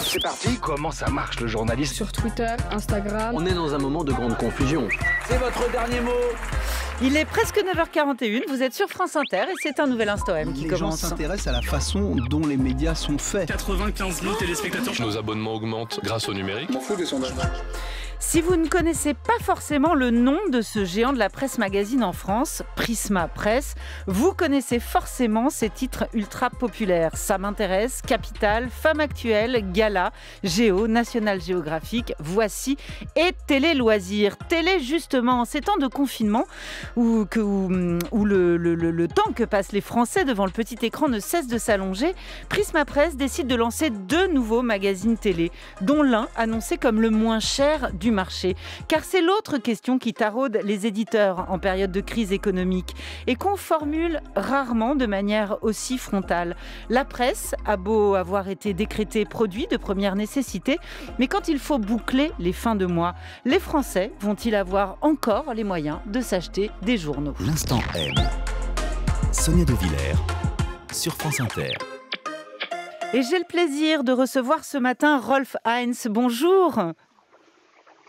c'est parti. Comment ça marche le journalisme Sur Twitter, Instagram. On est dans un moment de grande confusion. C'est votre dernier mot. Il est presque 9h41, vous êtes sur France Inter et c'est un nouvel InstaM qui commence. Les gens s'intéressent à la façon dont les médias sont faits. 95 000 téléspectateurs. Nos abonnements augmentent grâce au numérique. On fout des sondages. Si vous ne connaissez pas forcément le nom de ce géant de la presse magazine en France, Prisma Press, vous connaissez forcément ses titres ultra populaires. Ça m'intéresse, Capital, Femme actuelle, Gala, Géo, National Géographique, Voici et Télé Loisirs. Télé justement, en ces temps de confinement où, que, le, le temps que passent les Français devant le petit écran ne cesse de s'allonger, Prisma Press décide de lancer deux nouveaux magazines télé, dont l'un annoncé comme le moins cher du marché. Car c'est l'autre question qui taraude les éditeurs en période de crise économique et qu'on formule rarement de manière aussi frontale. La presse a beau avoir été décrétée produit de première nécessité, mais quand il faut boucler les fins de mois, les Français vont-ils avoir encore les moyens de s'acheter des journaux L'instant M. Sonia de sur France Inter. Et j'ai le plaisir de recevoir ce matin Rolf Heinz. Bonjour.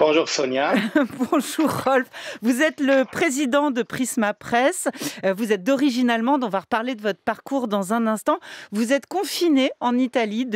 Bonjour Sonia. Bonjour Rolf. Vous êtes le président de Prisma Presse. Euh, vous êtes d'origine allemande. On va reparler de votre parcours dans un instant. Vous êtes confiné en Italie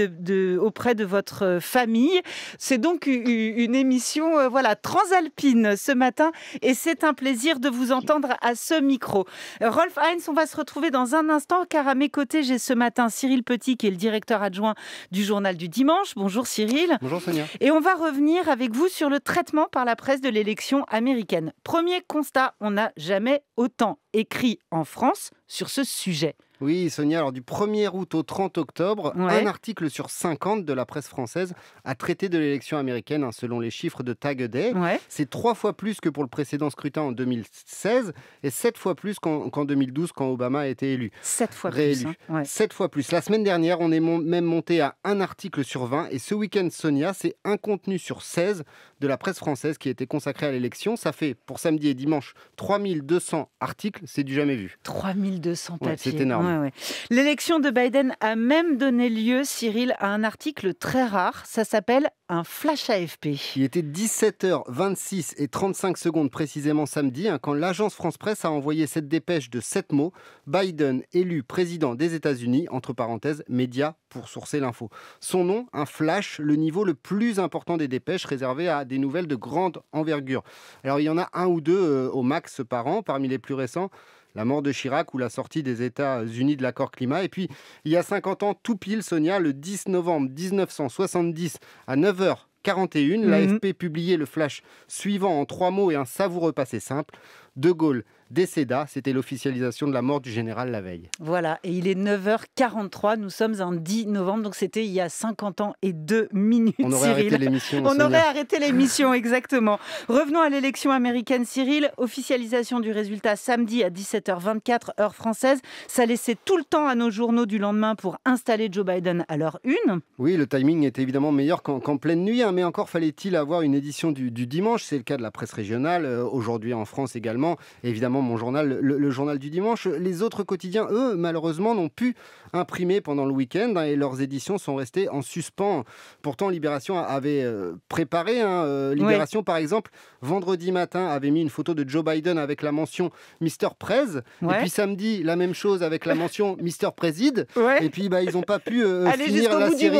auprès de votre euh, famille. C'est donc une émission euh, voilà transalpine ce matin et c'est un plaisir de vous entendre à ce micro. Rolf Heinz, on va se retrouver dans un instant car à mes côtés j'ai ce matin Cyril Petit qui est le directeur adjoint du journal du dimanche. Bonjour Cyril. Bonjour Sonia. Et on va revenir avec vous sur le traitement par la presse de l'élection américaine. Premier constat, on n'a jamais autant écrit en France sur ce sujet. Oui, Sonia, alors du 1er août au 30 octobre, un article sur 50 de la presse française a traité de l'élection américaine, hein, selon les chiffres de Tag Ouais. C'est trois fois plus que pour le précédent scrutin en 2016 et sept fois plus qu'en 2012 quand Obama a été élu. Sept fois plus. Hein, fois plus. La semaine dernière, on est même monté à un article sur 20 et ce week-end, Sonia, c'est un contenu sur 16 de la presse française qui a été consacré à l'élection. Ça fait pour samedi et dimanche 3200 Article, c'est du jamais vu. 3200 papiers. c'est énorme. L'élection de Biden a même donné lieu, Cyril, à un article très rare. Ça s'appelle un flash AFP. Il était 17h26 et 35 secondes précisément samedi hein, quand l'agence France-Presse a envoyé cette dépêche de 7 mots. Biden élu président des États-Unis, entre parenthèses, média pour sourcer l'info. Son nom, un flash, le niveau le plus important des dépêches réservé à des nouvelles de grande envergure. Alors il y en a un ou deux euh, au max par an parmi les plus récents la mort de Chirac ou la sortie des États-Unis de l'accord climat. Et puis, il y a 50 ans, tout pile, Sonia, le 10 novembre 1970, à 9h 41, l'AFP publiait le flash suivant en trois mots et un savoureux passé simple. De Gaulle décéda. C'était l'officialisation de la mort du général la veille. Voilà, et il est 9h43. Nous sommes en 10 novembre, donc c'était il y a 50 ans et 2 minutes. On aurait arrêté l'émission. On aurait arrêté l'émission, exactement. Revenons à l'élection américaine, Cyril. Officialisation du résultat samedi à 17h24, heure française. Ça laissait tout le temps à nos journaux du lendemain pour installer Joe Biden à l'heure une. Oui, le timing était évidemment meilleur qu'en pleine nuit, hein, mais encore fallait-il avoir une édition du, dimanche. C'est le cas de la presse régionale, euh, aujourd'hui en France également évidemment mon journal, le, journal du dimanche. Les autres quotidiens, eux, malheureusement, n'ont pu imprimer pendant le week-end hein, et leurs éditions sont restées en suspens. Pourtant, Libération avait euh, préparé. Hein, euh, Libération, par exemple, vendredi matin, avait mis une photo de Joe Biden avec la mention Mr. Prez. Et puis samedi, la même chose avec la mention Mr. Preside Et puis, bah, ils n'ont pas pu euh, finir la série.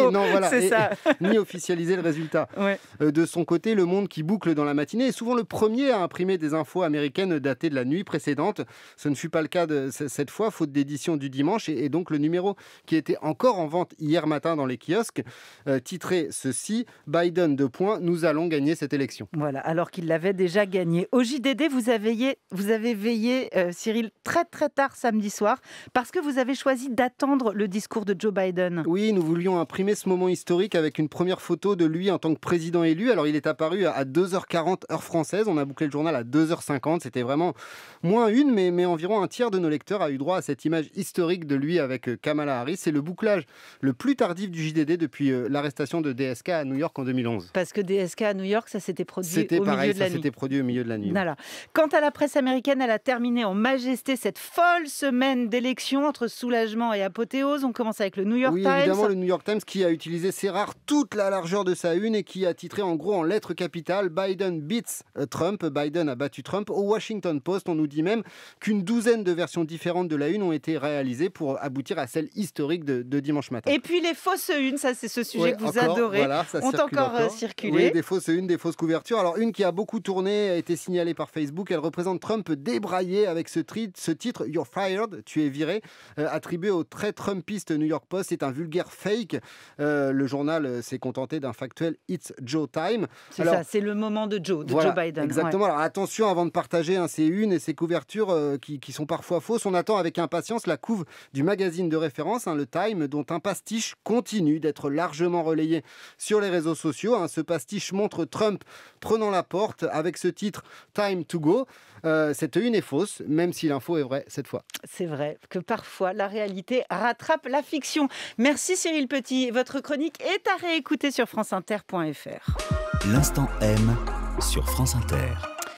ni officialiser le résultat. de son côté, le monde qui boucle dans la matinée est souvent le premier à imprimer des infos américaines daté de la nuit précédente. Ce ne fut pas le cas de cette fois, faute d'édition du dimanche. Et, donc le numéro qui était encore en vente hier matin dans les kiosques, euh, titré ceci, Biden de points, nous allons gagner cette élection. Voilà, alors qu'il l'avait déjà gagné. Au JDD, vous avez, vous avez veillé, euh, Cyril, très très tard samedi soir, parce que vous avez choisi d'attendre le discours de Joe Biden. Oui, nous voulions imprimer ce moment historique avec une première photo de lui en tant que président élu. Alors il est apparu à 2h40 heure française, on a bouclé le journal à 2h50, c'était vraiment moins une, mais, mais environ un tiers de nos lecteurs a eu droit à cette image historique de lui avec euh, Kamala Harris. C'est le bouclage le plus tardif du JDD depuis euh, l'arrestation de DSK à New York en 2011. Parce que DSK à New York, ça s'était produit au milieu de la nuit. C'était ça produit au milieu de la nuit. Voilà. Quant à la presse américaine, elle a terminé en majesté cette folle semaine d'élections entre soulagement et apothéose. On commence avec le New York oui, Times. évidemment, le New York Times qui a utilisé ses rares toute la largeur de sa une et qui a titré en gros en lettres capitales Biden beats euh, Trump, Biden a battu Trump au Washington Post. On nous dit même qu'une douzaine de versions différentes de la une ont été réalisées pour aboutir à celle historique de, dimanche matin. Et puis les fausses unes, ça c'est ce sujet que vous adorez, ont euh, encore, circulé. Oui, des fausses unes, des fausses couvertures. Alors une qui a beaucoup tourné, a été signalée par Facebook, elle représente Trump débraillé avec ce, titre You're fired, tu es viré, euh, attribué au très Trumpiste New York Post. C'est un vulgaire fake. Euh, le journal s'est contenté d'un factuel It's Joe Time. C'est ça, c'est le moment de Joe, de Joe Biden. Exactement. Alors attention avant de partager hein, c'est une et ces couvertures euh, qui, sont parfois fausses. On attend avec impatience la couve du magazine de référence, hein, le Time, dont un pastiche continue d'être largement relayé sur les réseaux sociaux. Hein. Ce pastiche montre Trump prenant la porte avec ce titre Time to Go. Euh, cette une est fausse, même si l'info est vraie cette fois. C'est vrai que parfois la réalité rattrape la fiction. Merci Cyril Petit. Votre chronique est à réécouter sur franceinter.fr. L'instant M sur France Inter.